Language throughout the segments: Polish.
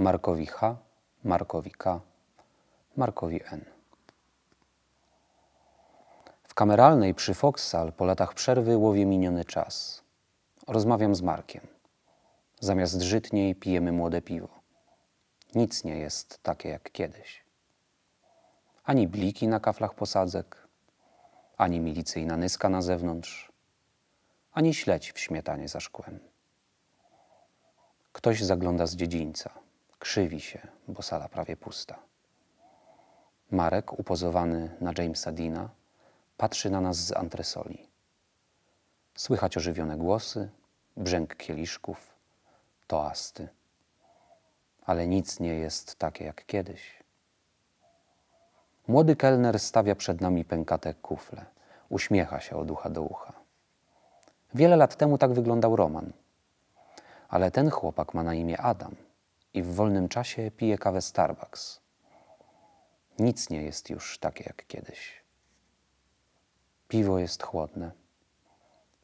Markowi H, Markowi K, Markowi N. W kameralnej przy Foxal po latach przerwy łowię miniony czas. Rozmawiam z Markiem. Zamiast żytniej pijemy młode piwo. Nic nie jest takie jak kiedyś. Ani bliki na kaflach posadzek, ani milicyjna nyska na zewnątrz, ani śledź w śmietanie za szkłem. Ktoś zagląda z dziedzińca. Krzywi się, bo sala prawie pusta. Marek, upozowany na Jamesa Dina, patrzy na nas z antresoli. Słychać ożywione głosy, brzęk kieliszków, toasty. Ale nic nie jest takie jak kiedyś. Młody kelner stawia przed nami pękate kufle. Uśmiecha się od ucha do ucha. Wiele lat temu tak wyglądał Roman. Ale ten chłopak ma na imię Adam – i w wolnym czasie pije kawę Starbucks. Nic nie jest już takie jak kiedyś. Piwo jest chłodne.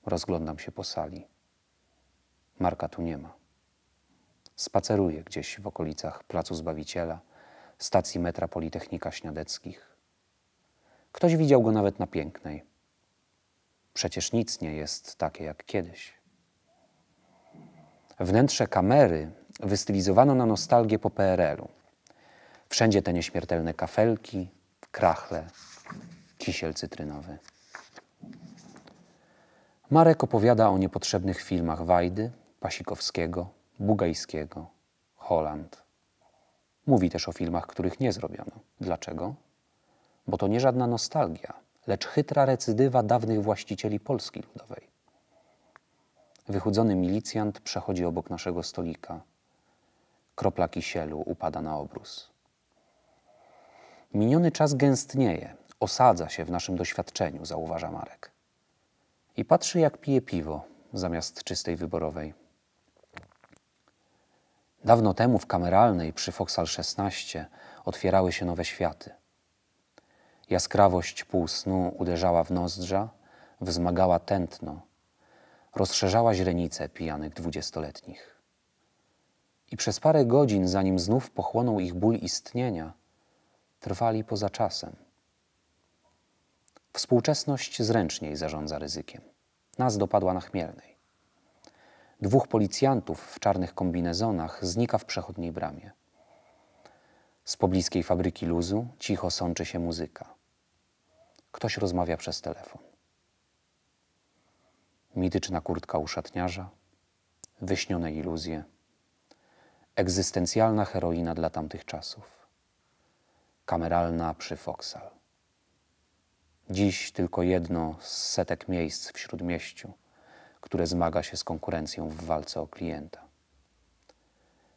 Rozglądam się po sali. Marka tu nie ma. Spaceruję gdzieś w okolicach Placu Zbawiciela, stacji metra Politechnika Śniadeckich. Ktoś widział go nawet na pięknej. Przecież nic nie jest takie jak kiedyś. Wnętrze kamery wystylizowano na nostalgię po PRL-u. Wszędzie te nieśmiertelne kafelki, krachle, kisiel cytrynowy. Marek opowiada o niepotrzebnych filmach Wajdy, Pasikowskiego, Bugajskiego, Holland. Mówi też o filmach, których nie zrobiono. Dlaczego? Bo to nie żadna nostalgia, lecz chytra recydywa dawnych właścicieli Polski Ludowej. Wychudzony milicjant przechodzi obok naszego stolika – Kropla kisielu upada na obrus. Miniony czas gęstnieje, osadza się w naszym doświadczeniu, zauważa Marek. I patrzy, jak pije piwo zamiast czystej wyborowej. Dawno temu w kameralnej przy Foxal 16 otwierały się nowe światy. Jaskrawość półsnu uderzała w nozdrza, wzmagała tętno, rozszerzała źrenice pijanych dwudziestoletnich i przez parę godzin, zanim znów pochłonął ich ból istnienia, trwali poza czasem. Współczesność zręczniej zarządza ryzykiem. Nas dopadła na Chmielnej. Dwóch policjantów w czarnych kombinezonach znika w przechodniej bramie. Z pobliskiej fabryki luzu cicho sączy się muzyka. Ktoś rozmawia przez telefon. Mityczna kurtka uszatniarza, wyśnione iluzje – egzystencjalna heroina dla tamtych czasów. Kameralna przy Foksal. Dziś tylko jedno z setek miejsc w śródmieściu, które zmaga się z konkurencją w walce o klienta.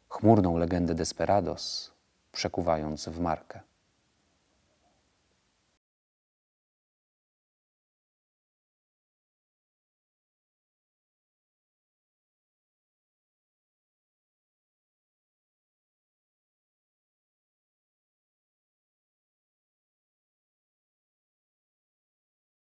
Chmurną legendę Desperados przekuwając w markę.